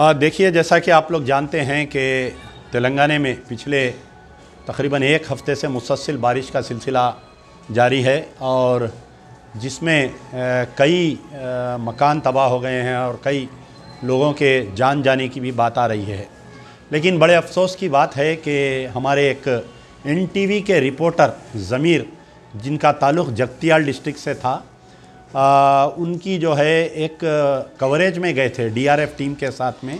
देखिए जैसा कि आप लोग जानते हैं कि तेलंगाना में पिछले तकरीबन एक हफ़्ते से मुसलसल बारिश का सिलसिला जारी है और जिसमें कई मकान तबाह हो गए हैं और कई लोगों के जान जाने की भी बात आ रही है लेकिन बड़े अफसोस की बात है कि हमारे एक एनटीवी के रिपोर्टर ज़मीर जिनका ताल्लुक़ जगतियाल डिस्ट्रिक्ट से था आ, उनकी जो है एक कवरेज में गए थे डीआरएफ टीम के साथ में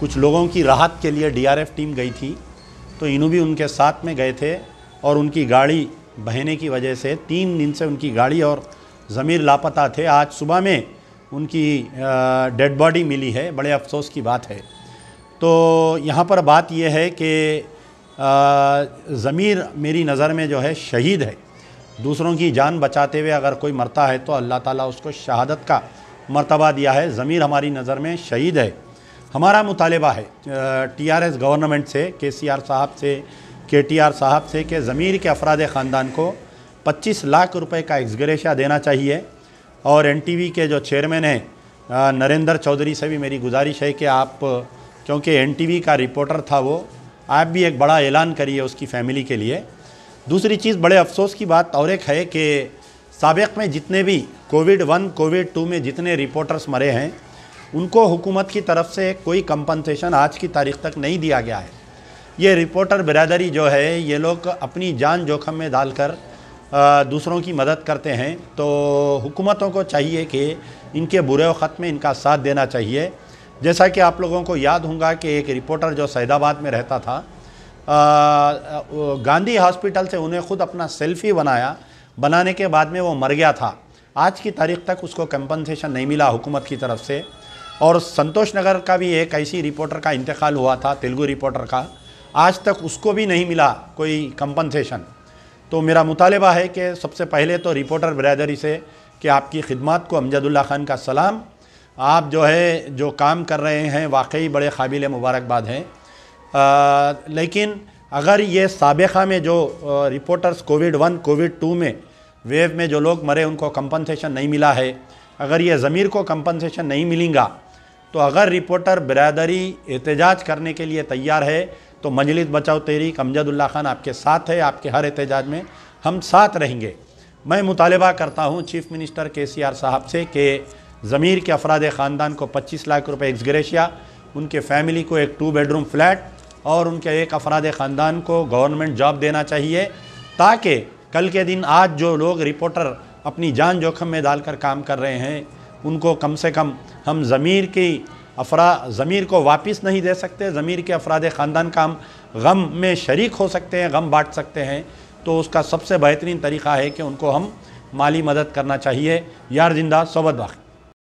कुछ लोगों की राहत के लिए डीआरएफ टीम गई थी तो इनू भी उनके साथ में गए थे और उनकी गाड़ी बहने की वजह से तीन दिन से उनकी गाड़ी और ज़मीर लापता थे आज सुबह में उनकी डेड बॉडी मिली है बड़े अफसोस की बात है तो यहाँ पर बात यह है कि ज़मीर मेरी नज़र में जो है शहीद है दूसरों की जान बचाते हुए अगर कोई मरता है तो अल्लाह ताला उसको शहादत का मरतबा दिया है ज़मीर हमारी नज़र में शहीद है हमारा मुतालबा है टी आर एस गवर्नमेंट से के सी आर साहब से के टी आर साहब से कि ज़मीर के अफराद ख़ानदान को पच्चीस लाख रुपए का एक्सग्रेशा देना चाहिए और एन टी वी के जो चेयरमैन हैं नरेंद्र चौधरी से भी मेरी गुजारिश है कि आप क्योंकि एन टी वी का रिपोर्टर था वो आप भी एक बड़ा ऐलान करिए उसकी फ़ैमिली के लिए दूसरी चीज़ बड़े अफसोस की बात और एक है कि सबक में जितने भी कोविड वन कोविड टू में जितने रिपोर्टर्स मरे हैं उनको हुकूमत की तरफ से कोई कंपनसेशन आज की तारीख तक नहीं दिया गया है ये रिपोर्टर बिरादरी जो है ये लोग अपनी जान जोखम में डालकर दूसरों की मदद करते हैं तो हुकूमतों को चाहिए कि इनके बुरे वक़्त में इनका साथ देना चाहिए जैसा कि आप लोगों को याद होगा कि एक रिपोर्टर जो सैदाबाद में रहता था गांधी हॉस्पिटल से उन्हें खुद अपना सेल्फी बनाया बनाने के बाद में वो मर गया था आज की तारीख तक उसको कंपनसेशन नहीं मिला हुकूमत की तरफ से और संतोष नगर का भी एक ऐसी रिपोर्टर का इंतकाल हुआ था तेलुगु रिपोर्टर का आज तक उसको भी नहीं मिला कोई कंपनसेशन तो मेरा मुतालबा है कि सबसे पहले तो रिपोर्टर बरदरी से कि आपकी खिदमत को अमजदुल्ला ख़ान का सलाम आप जो है जो काम कर रहे हैं वाकई बड़े काबिल मुबारकबाद हैं लेकिन अगर ये सबका में जो reporters covid one covid two में वेव में जो लोग मरे उनको कंपनसेशन नहीं मिला है अगर ये ज़मीर को कंपनसेशन नहीं मिलेगा तो अगर रिपोर्टर बरदरी एहतजाज करने के लिए तैयार है तो मजलिस बचाओ तेरी कमजदुल्ला खान आपके साथ है आपके हर एहतजाज में हम साथ रहेंगे मैं मुतालबा करता हूँ चीफ़ मिनिस्टर के सी आर साहब से कि ज़मीर के अफराद ख़ानदान को पच्चीस लाख रुपये एक्सग्रेशिया उनके फैमिली को एक टू बेडरूम फ्लैट और उनके एक अफराद ख़ानदान को गवर्नमेंट जॉब देना चाहिए ताकि कल के दिन आज जो लोग रिपोर्टर अपनी जान जोखम में डालकर काम कर रहे हैं उनको कम से कम हम ज़मीर की अफरा ज़मीर को वापस नहीं दे सकते ज़मीर के अफराद ख़ानदान का हम गम में शरीक हो सकते हैं गम बांट सकते हैं तो उसका सबसे बेहतरीन तरीका है कि उनको हम माली मदद करना चाहिए यार जिंदा सोबत बाकी